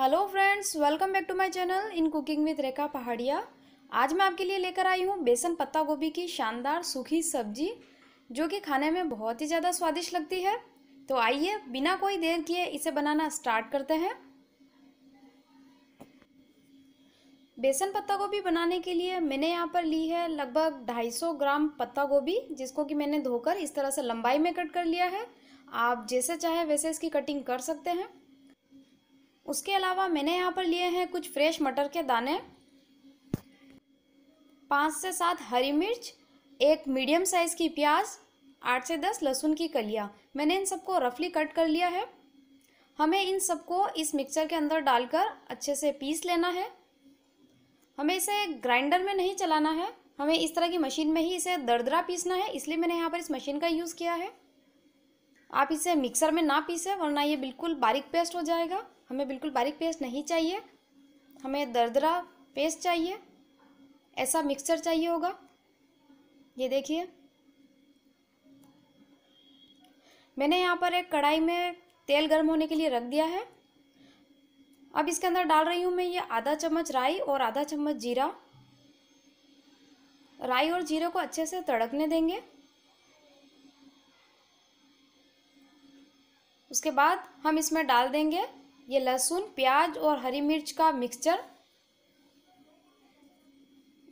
hello friends welcome back to my channel in cooking with Rekha Pahadiya आज मैं आपके लिए लेकर आई हूँ बेसन पत्ता गोभी की शानदार सूखी सब्जी जो कि खाने में बहुत ही ज़्यादा स्वादिष्ट लगती है तो आइए बिना कोई देर किए इसे बनाना स्टार्ट करते हैं बेसन पत्ता गोभी बनाने के लिए मैंने यहाँ पर ली है लगभग 250 ग्राम पत्ता गोभी जिसको कि मैंने धोकर इस तरह से लंबाई में कट कर लिया है आप जैसे चाहे वैसे इसकी कटिंग कर सकते हैं उसके अलावा मैंने यहाँ पर लिए हैं कुछ फ्रेश मटर के दाने पाँच से सात हरी मिर्च एक मीडियम साइज़ की प्याज आठ से दस लहसुन की कलियाँ मैंने इन सबको रफली कट कर लिया है हमें इन सबको इस मिक्सर के अंदर डालकर अच्छे से पीस लेना है हमें इसे ग्राइंडर में नहीं चलाना है हमें इस तरह की मशीन में ही इसे दरदरा पीसना है इसलिए मैंने यहाँ पर इस मशीन का यूज़ किया है आप इसे मिक्सर में ना पीसें वरना ये बिल्कुल बारीक पेस्ट हो जाएगा हमें बिल्कुल बारीक पेस्ट नहीं चाहिए हमें दरदरा पेस्ट चाहिए ऐसा मिक्सर चाहिए होगा ये देखिए मैंने यहाँ पर एक कढ़ाई में तेल गर्म होने के लिए रख दिया है अब इसके अंदर डाल रही हूँ मैं ये आधा चम्मच राई और आधा चम्मच जीरा राई और जीरे को अच्छे से तड़कने देंगे उसके बाद हम इसमें डाल देंगे ये लहसुन प्याज और हरी मिर्च का मिक्सचर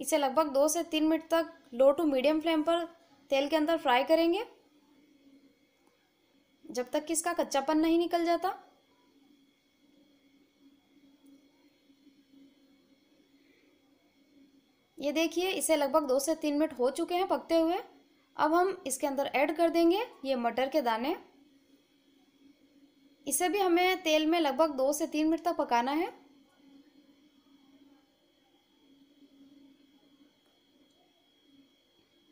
इसे लगभग दो से तीन मिनट तक लो टू मीडियम फ्लेम पर तेल के अंदर फ्राई करेंगे जब तक कि इसका कच्चापन नहीं निकल जाता ये देखिए इसे लगभग दो से तीन मिनट हो चुके हैं पकते हुए अब हम इसके अंदर ऐड कर देंगे ये मटर के दाने इसे भी हमें तेल में लगभग दो से तीन मिनट तक पकाना है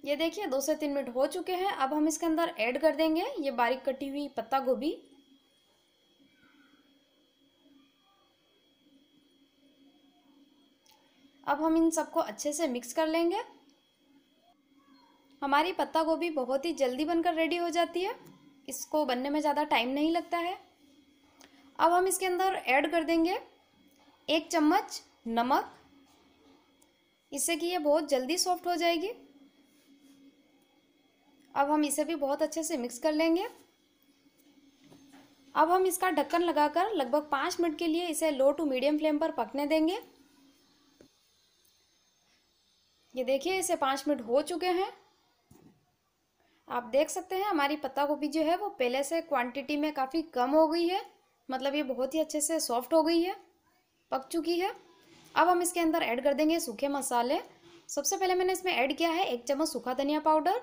ये देखिए दो से तीन मिनट हो चुके हैं अब हम इसके अंदर ऐड कर देंगे ये बारीक कटी हुई पत्ता गोभी अब हम इन सबको अच्छे से मिक्स कर लेंगे हमारी पत्ता गोभी बहुत ही जल्दी बनकर रेडी हो जाती है इसको बनने में ज़्यादा टाइम नहीं लगता है अब हम इसके अंदर ऐड कर देंगे एक चम्मच नमक इससे कि ये बहुत जल्दी सॉफ्ट हो जाएगी अब हम इसे भी बहुत अच्छे से मिक्स कर लेंगे अब हम इसका ढक्कन लगाकर लगभग पाँच मिनट के लिए इसे लो टू मीडियम फ्लेम पर पकने देंगे ये देखिए इसे पाँच मिनट हो चुके हैं आप देख सकते हैं हमारी पत्ता गोभी जो है वो पहले से क्वांटिटी में काफ़ी कम हो गई है मतलब ये बहुत ही अच्छे से सॉफ्ट हो गई है पक चुकी है अब हम इसके अंदर ऐड कर देंगे सूखे मसाले सबसे पहले मैंने इसमें ऐड किया है एक चम्मच सूखा धनिया पाउडर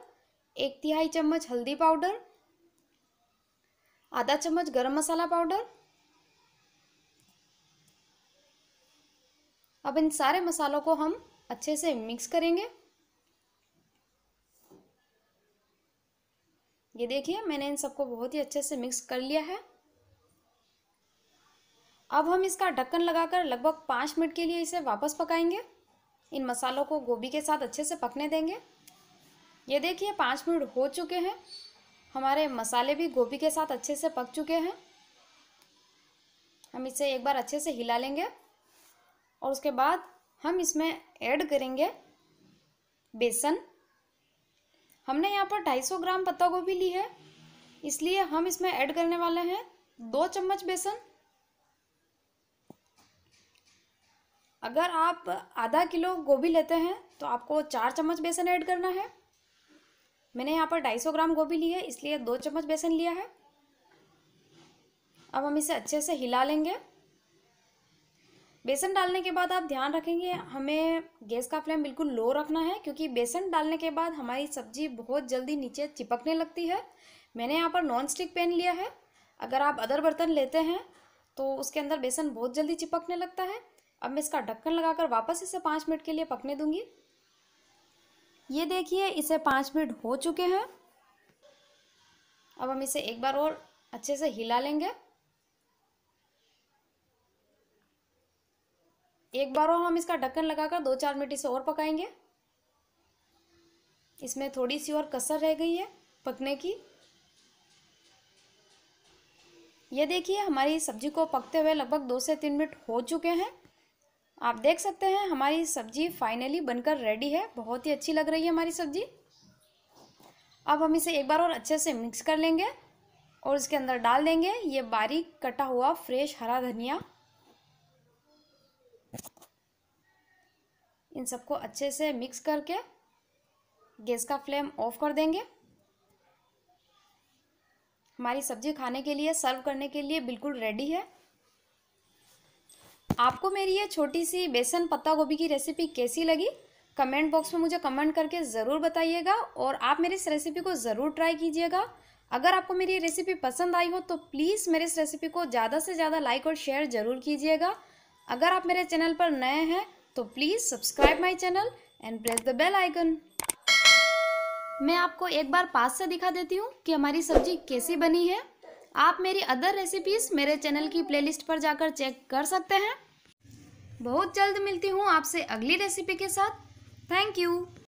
एक तिहाई चम्मच हल्दी पाउडर आधा चम्मच गरम मसाला पाउडर अब इन सारे मसालों को हम अच्छे से मिक्स करेंगे ये देखिए मैंने इन सबको बहुत ही अच्छे से मिक्स कर लिया है अब हम इसका ढक्कन लगाकर लगभग पाँच मिनट के लिए इसे वापस पकाएंगे इन मसालों को गोभी के साथ अच्छे से पकने देंगे ये देखिए पाँच मिनट हो चुके हैं हमारे मसाले भी गोभी के साथ अच्छे से पक चुके हैं हम इसे एक बार अच्छे से हिला लेंगे और उसके बाद हम इसमें ऐड करेंगे बेसन हमने यहाँ पर 250 ग्राम पत्ता गोभी ली है इसलिए हम इसमें ऐड करने वाले हैं दो चम्मच बेसन अगर आप आधा किलो गोभी लेते हैं तो आपको चार चम्मच बेसन ऐड करना है मैंने यहाँ पर ढाई सौ ग्राम गोभी ली है इसलिए दो चम्मच बेसन लिया है अब हम इसे अच्छे से हिला लेंगे बेसन डालने के बाद आप ध्यान रखेंगे हमें गैस का फ्लेम बिल्कुल लो रखना है क्योंकि बेसन डालने के बाद हमारी सब्जी बहुत जल्दी नीचे चिपकने लगती है मैंने यहाँ पर नॉन स्टिक पैन लिया है अगर आप अदर बर्तन लेते हैं तो उसके अंदर बेसन बहुत जल्दी चिपकने लगता है अब मैं इसका ढक्कन लगाकर वापस इसे पाँच मिनट के लिए पकने दूंगी ये देखिए इसे पाँच मिनट हो चुके हैं अब हम इसे एक बार और अच्छे से हिला लेंगे एक बार और हम इसका ढक्कन लगाकर दो चार मिनट इसे और पकाएंगे इसमें थोड़ी सी और कसर रह गई है पकने की ये देखिए हमारी सब्जी को पकते हुए लगभग दो से तीन मिनट हो चुके हैं आप देख सकते हैं हमारी सब्जी फाइनली बनकर रेडी है बहुत ही अच्छी लग रही है हमारी सब्जी अब हम इसे एक बार और अच्छे से मिक्स कर लेंगे और इसके अंदर डाल देंगे ये बारीक कटा हुआ फ्रेश हरा धनिया इन सबको अच्छे से मिक्स करके गैस का फ्लेम ऑफ कर देंगे हमारी सब्जी खाने के लिए सर्व करने के लिए बिल्कुल रेडी है आपको मेरी ये छोटी सी बेसन पत्ता गोभी की रेसिपी कैसी लगी कमेंट बॉक्स में मुझे कमेंट करके ज़रूर बताइएगा और आप मेरी इस रेसिपी को ज़रूर ट्राई कीजिएगा अगर आपको मेरी रेसिपी पसंद आई हो तो प्लीज़ मेरी इस रेसिपी को ज़्यादा से ज़्यादा लाइक और शेयर ज़रूर कीजिएगा अगर आप मेरे चैनल पर नए हैं तो please subscribe my channel and press the bell icon मैं आपको एक बार पास से दिखा देती हूँ कि हमारी सब्जी कैसी बनी है आप मेरी अदर रेसिपीज़ मेरे चैनल की प्लेलिस्ट पर जाकर चेक कर सकते हैं बहुत जल्द मिलती हूँ आपसे अगली रेसिपी के साथ थैंक यू